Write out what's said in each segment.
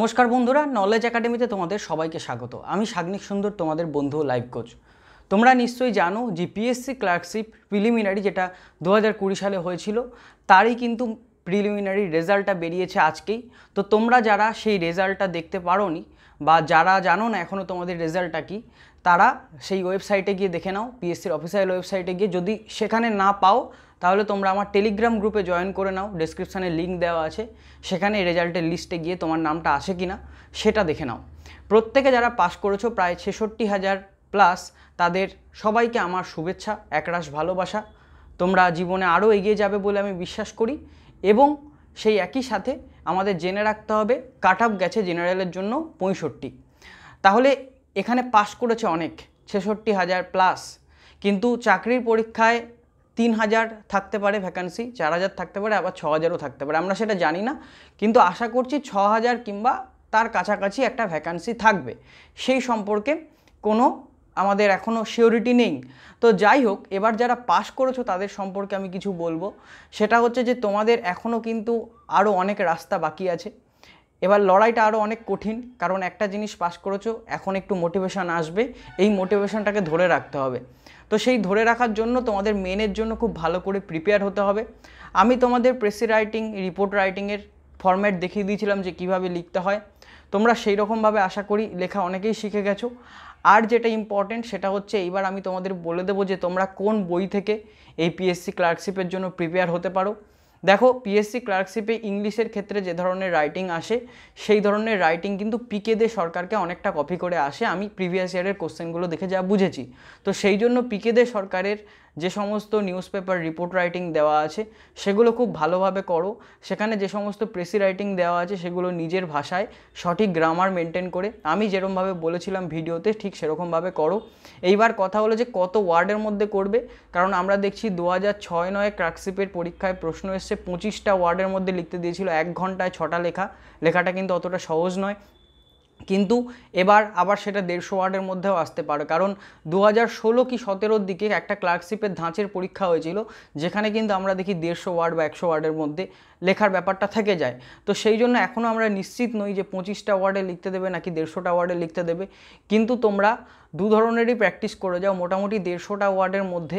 নমস্কার বন্ধুরা নলেজ একাডেমিতে তোমাদের সবাইকে স্বাগত আমি সাগ্নিক সুন্দর তোমাদের বন্ধু লাইভ কোচ তোমরা নিশ্চয়ই জানো যে পিএসসি ক্লার্কশিপ প্রিলিমিনারি যেটা দু সালে হয়েছিল তারই কিন্তু প্রিলিমিনারি রেজাল্টটা বেরিয়েছে আজকেই তো তোমরা যারা সেই রেজাল্টটা দেখতে পারো বা যারা জানো না এখনও তোমাদের রেজাল্টটা কী তারা সেই ওয়েবসাইটে গিয়ে দেখে নাও পিএসসির অফিসিয়াল ওয়েবসাইটে গিয়ে যদি সেখানে না পাও তাহলে তোমরা আমার টেলিগ্রাম গ্রুপে জয়েন করে নাও ডিসক্রিপশানে লিঙ্ক দেওয়া আছে সেখানে রেজাল্টের লিস্টে গিয়ে তোমার নামটা আসে কি না সেটা দেখে নাও প্রত্যেকে যারা পাশ করেছো প্রায় ছেষট্টি হাজার প্লাস তাদের সবাইকে আমার শুভেচ্ছা একরাশ ভালোবাসা তোমরা জীবনে আরও এগিয়ে যাবে বলে আমি বিশ্বাস করি এবং সেই একই সাথে আমাদের জেনে রাখতে হবে কাট আপ গেছে জেনারেলের জন্য পঁয়ষট্টি তাহলে এখানে পাশ করেছে অনেক ছেষট্টি হাজার প্লাস কিন্তু চাকরির পরীক্ষায় তিন হাজার থাকতে পারে ভ্যাকান্সি চার হাজার থাকতে পারে আবার ছ হাজারও থাকতে পারে আমরা সেটা জানি না কিন্তু আশা করছি ছ হাজার কিংবা তার কাছাকাছি একটা ভ্যাকান্সি থাকবে সেই সম্পর্কে কোনো আমাদের এখনও সিওরিটি নেই তো যাই হোক এবার যারা পাস করেছো তাদের সম্পর্কে আমি কিছু বলবো সেটা হচ্ছে যে তোমাদের এখনও কিন্তু আরও অনেক রাস্তা বাকি আছে এবার লড়াইটা আরও অনেক কঠিন কারণ একটা জিনিস পাস করেছো এখন একটু মোটিভেশান আসবে এই মোটিভেশানটাকে ধরে রাখতে হবে তো সেই ধরে রাখার জন্য তোমাদের মেনের জন্য খুব ভালো করে প্রিপেয়ার হতে হবে আমি তোমাদের প্রেসি রাইটিং রিপোর্ট রাইটিংয়ের ফর্ম্যাট দেখিয়ে দিয়েছিলাম যে কিভাবে লিখতে হয় তোমরা সেই রকমভাবে আশা করি লেখা অনেকেই শিখে গেছো আর যেটা ইম্পর্টেন্ট সেটা হচ্ছে এইবার আমি তোমাদের বলে দেবো যে তোমরা কোন বই থেকে এই পিএসসি ক্লার্কশিপের জন্য প্রিপেয়ার হতে পারো দেখো পিএসসি ক্লার্কশিপে ইংলিশের ক্ষেত্রে যে ধরনের রাইটিং আসে সেই ধরনের রাইটিং কিন্তু পিকেদের সরকারকে অনেকটা কপি করে আসে আমি প্রিভিয়াস ইয়ারের কোশ্চেনগুলো দেখে যা বুঝেছি তো সেই জন্য পিকেদের সরকারের যে সমস্ত নিউজ পেপার রিপোর্ট রাইটিং দেওয়া আছে সেগুলো খুব ভালোভাবে করো সেখানে যে সমস্ত প্রেসি রাইটিং দেওয়া আছে সেগুলো নিজের ভাষায় সঠিক গ্রামার মেনটেন করে আমি যেরমভাবে বলেছিলাম ভিডিওতে ঠিক সেরকমভাবে করো এইবার কথা হলো যে কত ওয়ার্ডের মধ্যে করবে কারণ আমরা দেখছি দু হাজার ছয় নয় ক্রাকশিপের পরীক্ষায় প্রশ্ন এসছে পঁচিশটা ওয়ার্ডের মধ্যে লিখতে দিয়েছিল এক ঘন্টায় ছটা লেখা লেখাটা কিন্তু অতটা সহজ নয় কিন্তু এবার আবার সেটা দেড়শো ওয়ার্ডের মধ্যেও আসতে পারে কারণ দু হাজার ষোলো কি সতেরোর দিকে একটা ক্লার্কশিপের ধাঁচের পরীক্ষা হয়েছিল যেখানে কিন্তু আমরা দেখি দেড়শো ওয়ার্ড বা একশো ওয়ার্ডের মধ্যে লেখার ব্যাপারটা থেকে যায় তো সেই জন্য এখনও আমরা নিশ্চিত নই যে পঁচিশটা ওয়ার্ডে লিখতে দেবে নাকি দেড়শোটা ওয়ার্ডে লিখতে দেবে কিন্তু তোমরা দু ধরনেরই প্র্যাকটিস করে যাও মোটামুটি দেড়শোটা ওয়ার্ডের মধ্যে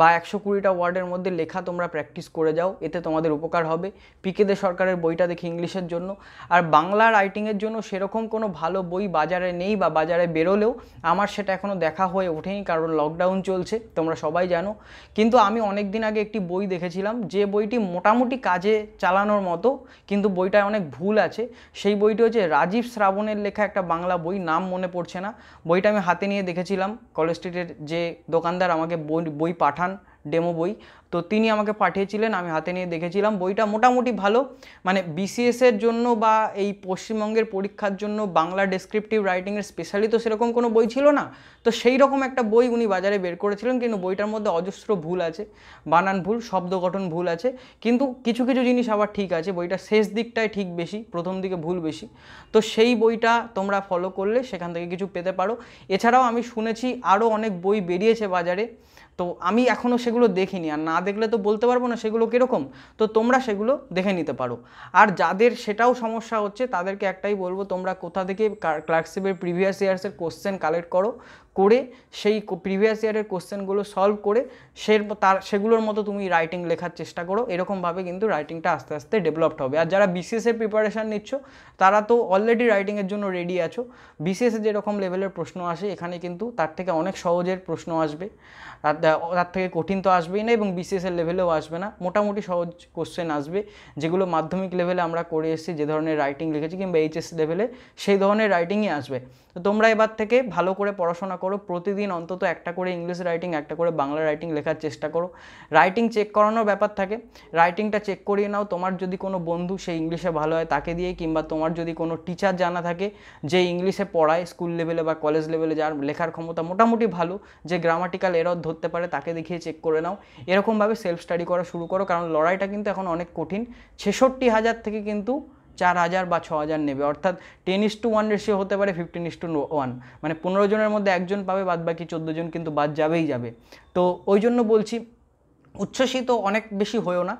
বা একশো কুড়িটা ওয়ার্ডের মধ্যে লেখা তোমরা প্র্যাকটিস করে যাও এতে তোমাদের উপকার হবে পিকেদে সরকারের বইটা দেখি ইংলিশের জন্য আর বাংলা রাইটিংয়ের জন্য সেরকম কোনো ভালো বই বাজারে নেই বা বাজারে বেরোলেও আমার সেটা এখনও দেখা হয়ে ওঠেনি কারণ লকডাউন চলছে তোমরা সবাই জানো কিন্তু আমি অনেক দিন আগে একটি বই দেখেছিলাম যে বইটি মোটামুটি কাজে চালানোর মতো কিন্তু বইটায় অনেক ভুল আছে সেই বইটি হচ্ছে রাজীব শ্রাবণের লেখা একটা বাংলা বই নাম মনে পড়ছে না বইটা আমি হাতে নিয়ে দেখেছিলাম কলেজ স্ট্রিটের যে দোকানদার আমাকে বই বই পাঠ পাঠান ডেমো বই তো তিনি আমাকে পাঠিয়েছিলেন আমি হাতে নিয়ে দেখেছিলাম বইটা মোটামুটি ভালো মানে বিসিএসের জন্য বা এই পশ্চিমবঙ্গের পরীক্ষার জন্য বাংলা ডেসক্রিপটিভ রাইটিংয়ের স্পেশালি তো সেরকম কোনো বই ছিল না তো সেই রকম একটা বই উনি বাজারে বের করেছিলেন কিন্তু বইটার মধ্যে অজস্র ভুল আছে বানান ভুল শব্দ গঠন ভুল আছে কিন্তু কিছু কিছু জিনিস আবার ঠিক আছে বইটা শেষ দিকটায় ঠিক বেশি প্রথম দিকে ভুল বেশি তো সেই বইটা তোমরা ফলো করলে সেখান থেকে কিছু পেতে পারো এছাড়াও আমি শুনেছি আরও অনেক বই বেরিয়েছে বাজারে তো আমি এখনও সেগুলো দেখিনি আর না দেখলে তো বলতে পারবো না সেগুলো কীরকম তো তোমরা সেগুলো দেখে নিতে পারো আর যাদের সেটাও সমস্যা হচ্ছে তাদেরকে একটাই বলবো তোমরা কোথা থেকে ক্লার্কশিপের প্রিভিয়াস ইয়ার্সের কোশ্চেন কালেক্ট করো করে সেই প্রিভিয়াস ইয়ারের কোশ্চেনগুলো সলভ করে সে তার সেগুলোর মতো তুমি রাইটিং লেখার চেষ্টা করো এরকমভাবে কিন্তু রাইটিংটা আস্তে আস্তে ডেভেলপড হবে আর যারা বিসিএসের প্রিপারেশান নিচ্ছ তারা তো অলরেডি রাইটিংয়ের জন্য রেডি আছো বিসিএসে যেরকম লেভেলের প্রশ্ন আসে এখানে কিন্তু তার থেকে অনেক সহজের প্রশ্ন আসবে তার থেকে কঠিন তো আসবেই না এবং বিসিএসের লেভেলেও আসবে না মোটামুটি সহজ কোশ্চেন আসবে যেগুলো মাধ্যমিক লেভেলে আমরা করে এসেছি যে ধরনের রাইটিং লিখেছি কিংবা এইচএস লেভেলে সেই ধরনের রাইটিংই আসবে তো তোমরা এবার থেকে ভালো করে পড়াশোনা করো প্রতিদিন অন্তত একটা করে ইংলিশ রাইটিং একটা করে বাংলা রাইটিং লেখার চেষ্টা করো রাইটিং চেক করানোর ব্যাপার থাকে রাইটিংটা চেক করিয়ে নাও তোমার যদি কোনো বন্ধু সেই ইংলিশে ভালো হয় তাকে দিয়ে কিংবা তোমার যদি কোনো টিচার জানা থাকে যে ইংলিশে পড়ায় স্কুল লেভেলে বা কলেজ লেভেলে যার লেখার ক্ষমতা মোটামুটি ভালো যে গ্রামাটিক্যাল এরর ধরতে পারে তাকে দেখিয়ে চেক করে নাও এরকমভাবে সেলফ স্টাডি করা শুরু করো কারণ লড়াইটা কিন্তু এখন অনেক কঠিন ছেষট্টি হাজার থেকে কিন্তু চার হাজার বা ছ হাজার নেবে অর্থাৎ ten is to one ratio হতে পারে ফিফটিন ইস টু ওয়ান মানে পনেরো জনের মধ্যে একজন পাবে বাদ বাকি চোদ্দো জন কিন্তু বাদ যাবেই যাবে তো ওই জন্য বলছি উচ্ছ্বসিত অনেক বেশি হয়েও না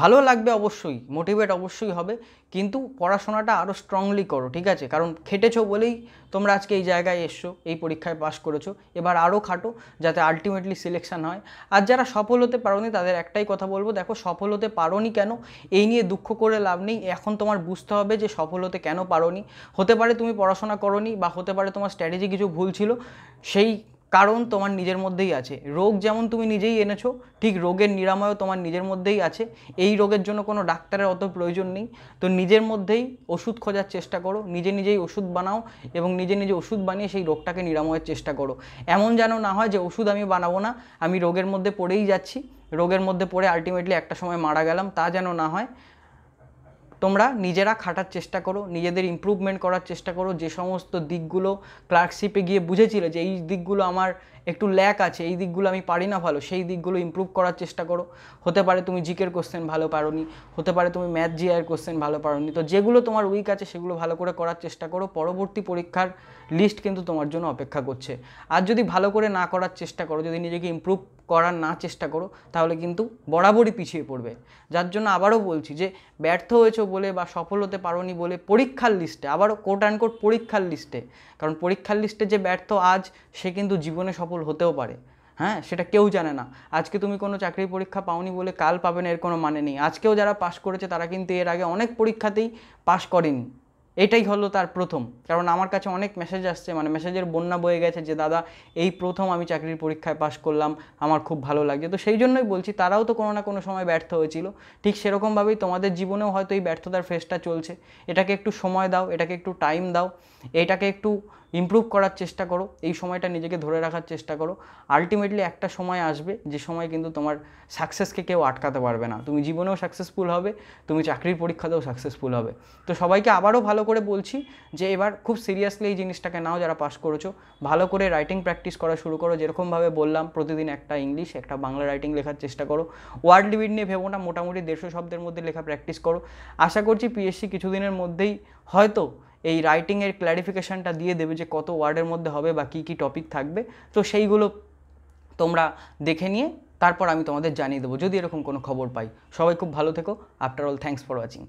ভালো লাগবে অবশ্যই মোটিভেট অবশ্যই হবে কিন্তু পড়াশোনাটা আরও স্ট্রংলি করো ঠিক আছে কারণ খেটেছো বলেই তোমরা আজকে এই জায়গায় এসছো এই পরীক্ষায় পাশ করেছো এবার আরও খাটো যাতে আলটিমেটলি সিলেকশান হয় আর যারা সফল হতে পারোনি তাদের একটাই কথা বলবো দেখো সফল হতে পারোনি কেন এই নিয়ে দুঃখ করে লাভ নেই এখন তোমার বুঝতে হবে যে সফল হতে কেন পারোনি হতে পারে তুমি পড়াশোনা করোনি বা হতে পারে তোমার স্ট্র্যাটেজি কিছু ভুল ছিল সেই কারণ তোমার নিজের মধ্যেই আছে রোগ যেমন তুমি নিজেই এনেছো ঠিক রোগের নিরাময়ও তোমার নিজের মধ্যেই আছে এই রোগের জন্য কোনো ডাক্তারের অত প্রয়োজন নেই তো নিজের মধ্যেই ওষুধ খোঁজার চেষ্টা করো নিজে নিজেই ওষুধ বানাও এবং নিজে নিজে ওষুধ বানিয়ে সেই রোগটাকে নিরাময়ের চেষ্টা করো এমন যেন না হয় যে ওষুধ আমি বানাবো না আমি রোগের মধ্যে পড়েই যাচ্ছি রোগের মধ্যে পড়ে আলটিমেটলি একটা সময় মারা গেলাম তা যেন না হয় তোমরা নিজেরা খাটার চেষ্টা করো নিজেদের ইম্প্রুভমেন্ট করার চেষ্টা করো যে সমস্ত দিকগুলো ক্লার্কশিপে গিয়ে বুঝেছিলে যে এই দিকগুলো আমার একটু ল্যাক আছে এই দিকগুলো আমি পারি না ভালো সেই দিকগুলো ইম্প্রুভ করার চেষ্টা করো হতে পারে তুমি জিকের কোশ্চেন ভালো পারো নি হতে পারে তুমি ম্যাথ জিআর কোশ্চেন ভালো পারো নি তো যেগুলো তোমার উইক আছে সেগুলো ভালো করে করার চেষ্টা করো পরবর্তী পরীক্ষার লিস্ট কিন্তু তোমার জন্য অপেক্ষা করছে আর যদি ভালো করে না করার চেষ্টা করো যদি নিজেকে ইম্প্রুভ করার না চেষ্টা করো তাহলে কিন্তু বরাবরই পিছিয়ে পড়বে যার জন্য আবারও বলছি যে ব্যর্থ হয়েছো বলে বা সফল হতে পারোনি বলে পরীক্ষার লিস্টে আবারও কোট অ্যান্ড কোট পরীক্ষার লিস্টে কারণ পরীক্ষার লিস্টে যে ব্যর্থ আজ সে কিন্তু জীবনে সফল সফল হতেও পারে হ্যাঁ সেটা কেউ জানে না আজকে তুমি কোনো চাকরি পরীক্ষা পাওনি বলে কাল পাবে না এর কোনো মানে নেই আজকেও যারা পাশ করেছে তারা কিন্তু এর আগে অনেক পরীক্ষাতেই পাশ করেনি এটাই হলো তার প্রথম কারণ আমার কাছে অনেক মেসেজ আসছে মানে মেসেজের বন্যা বয়ে গেছে যে দাদা এই প্রথম আমি চাকরির পরীক্ষায় পাশ করলাম আমার খুব ভালো লাগছে তো সেই জন্যই বলছি তারাও তো কোনো না কোনো সময় ব্যর্থ হয়েছিল ঠিক সেরকমভাবেই তোমাদের জীবনেও হয়তো এই ব্যর্থতার ফেসটা চলছে এটাকে একটু সময় দাও এটাকে একটু টাইম দাও এটাকে একটু ইম্প্রুভ করার চেষ্টা করো এই সময়টা নিজেকে ধরে রাখার চেষ্টা করো আলটিমেটলি একটা সময় আসবে যে সময় কিন্তু তোমার সাকসেসকে কেউ আটকাতে পারবে না তুমি জীবনেও সাকসেসফুল হবে তুমি চাকরির পরীক্ষাতেও সাকসেসফুল হবে তো সবাইকে আবারও ভালো করে বলছি যে এবার খুব সিরিয়াসলি এই জিনিসটাকে নাও যারা পাস করেছো ভালো করে রাইটিং প্র্যাকটিস করা শুরু করো যেরকমভাবে বললাম প্রতিদিন একটা ইংলিশ একটা বাংলা রাইটিং লেখার চেষ্টা করো ওয়ার্ড লিমিট নিয়ে ভেবো না মোটামুটি দেড়শো শব্দের মধ্যে লেখা প্র্যাকটিস করো আশা করছি পিএসসি কিছুদিনের মধ্যেই হয়তো এই রাইটিংয়ের ক্ল্যারিফিকেশানটা দিয়ে দেবে যে কত ওয়ার্ডের মধ্যে হবে বা কী কী টপিক থাকবে তো সেইগুলো তোমরা দেখে নিয়ে তারপর আমি তোমাদের জানিয়ে দেবো যদি এরকম কোনো খবর পাই সবাই খুব ভালো থেকো after all thanks for watching